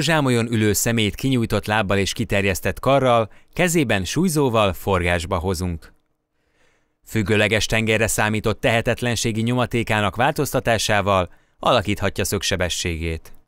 zsámolyon ülő szemét kinyújtott lábbal és kiterjesztett karral, kezében súlyzóval forgásba hozunk. Függőleges tengerre számított tehetetlenségi nyomatékának változtatásával alakíthatja szögsebességét.